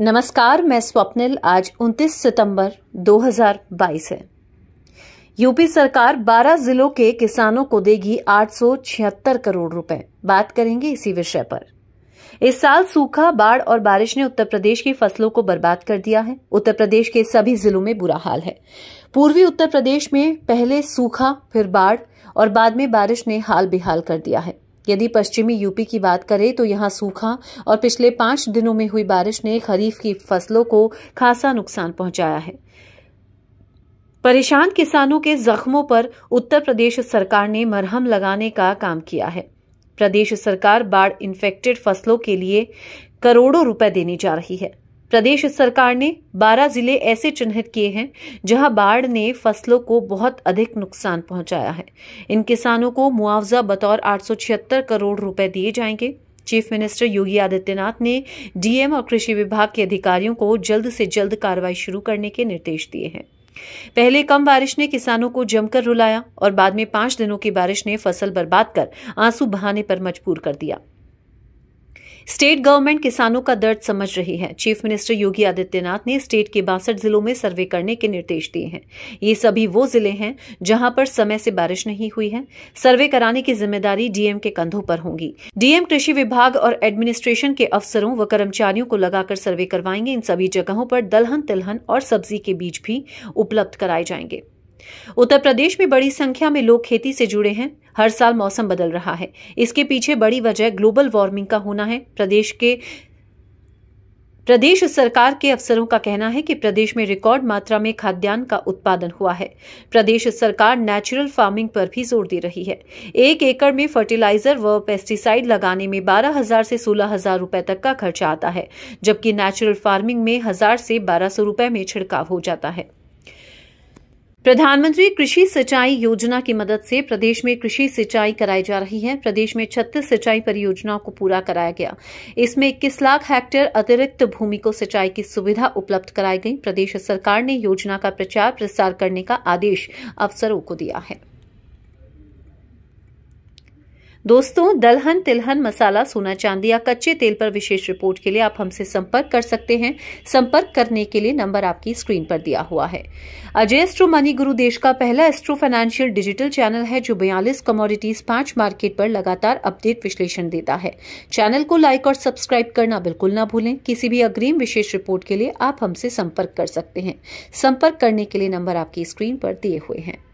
नमस्कार मैं स्वप्निल आज 29 सितंबर 2022 है यूपी सरकार 12 जिलों के किसानों को देगी आठ करोड़ रुपए बात करेंगे इसी विषय पर इस साल सूखा बाढ़ और बारिश ने उत्तर प्रदेश की फसलों को बर्बाद कर दिया है उत्तर प्रदेश के सभी जिलों में बुरा हाल है पूर्वी उत्तर प्रदेश में पहले सूखा फिर बाढ़ और बाद में बारिश ने हाल बेहाल कर दिया है यदि पश्चिमी यूपी की बात करें तो यहां सूखा और पिछले पांच दिनों में हुई बारिश ने खरीफ की फसलों को खासा नुकसान पहुंचाया है परेशान किसानों के जख्मों पर उत्तर प्रदेश सरकार ने मरहम लगाने का काम किया है प्रदेश सरकार बाढ़ इन्फेक्टेड फसलों के लिए करोड़ों रुपए देने जा रही है प्रदेश सरकार ने 12 जिले ऐसे चिन्हित किए हैं जहां बाढ़ ने फसलों को बहुत अधिक नुकसान पहुंचाया है इन किसानों को मुआवजा बतौर आठ करोड़ रुपए दिए जाएंगे चीफ मिनिस्टर योगी आदित्यनाथ ने डीएम और कृषि विभाग के अधिकारियों को जल्द से जल्द कार्रवाई शुरू करने के निर्देश दिए हैं पहले कम बारिश ने किसानों को जमकर रुलाया और बाद में पांच दिनों की बारिश ने फसल बर्बाद कर आंसू बहाने पर मजबूर कर दिया स्टेट गवर्नमेंट किसानों का दर्द समझ रही है चीफ मिनिस्टर योगी आदित्यनाथ ने स्टेट के बासठ जिलों में सर्वे करने के निर्देश दिए हैं ये सभी वो जिले हैं जहां पर समय से बारिश नहीं हुई है सर्वे कराने की जिम्मेदारी डीएम के कंधों पर होगी डीएम कृषि विभाग और एडमिनिस्ट्रेशन के अफसरों व कर्मचारियों को लगाकर सर्वे करवाएंगे इन सभी जगहों पर दलहन तिलहन और सब्जी के बीज भी उपलब्ध कराए जाएंगे उत्तर प्रदेश में बड़ी संख्या में लोग खेती से जुड़े हैं हर साल मौसम बदल रहा है इसके पीछे बड़ी वजह ग्लोबल वार्मिंग का होना है प्रदेश के प्रदेश सरकार के अफसरों का कहना है कि प्रदेश में रिकॉर्ड मात्रा में खाद्यान्न का उत्पादन हुआ है प्रदेश सरकार नेचुरल फार्मिंग पर भी जोर दे रही है एक एकड़ में फर्टिलाइजर व पेस्टिसाइड लगाने में बारह हजार से सोलह हजार रूपए तक का खर्चा आता है जबकि नेचुरल फार्मिंग में हजार से बारह सौ रूपये में छिड़काव हो जाता है प्रधानमंत्री कृषि सिंचाई योजना की मदद से प्रदेश में कृषि सिंचाई कराई जा रही है प्रदेश में छत्तीस सिंचाई परियोजनाओं को पूरा कराया गया इसमें इक्कीस लाख हेक्टेयर अतिरिक्त भूमि को सिंचाई की सुविधा उपलब्ध कराई गई प्रदेश सरकार ने योजना का प्रचार प्रसार करने का आदेश अफसरों को दिया है दोस्तों दलहन तिलहन मसाला सोना चांदी या कच्चे तेल पर विशेष रिपोर्ट के लिए आप हमसे संपर्क कर सकते हैं संपर्क करने के लिए नंबर आपकी स्क्रीन पर दिया हुआ है अजय एस्ट्रो मनी गुरु देश का पहला एस्ट्रो फाइनेंशियल डिजिटल चैनल है जो बयालीस कमोडिटीज पांच मार्केट पर लगातार अपडेट विश्लेषण देता है चैनल को लाइक और सब्सक्राइब करना बिल्कुल न भूलें किसी भी अग्रिम विशेष रिपोर्ट के लिए आप हमसे संपर्क कर सकते हैं संपर्क करने के लिए नंबर आपकी स्क्रीन पर दिए हुए हैं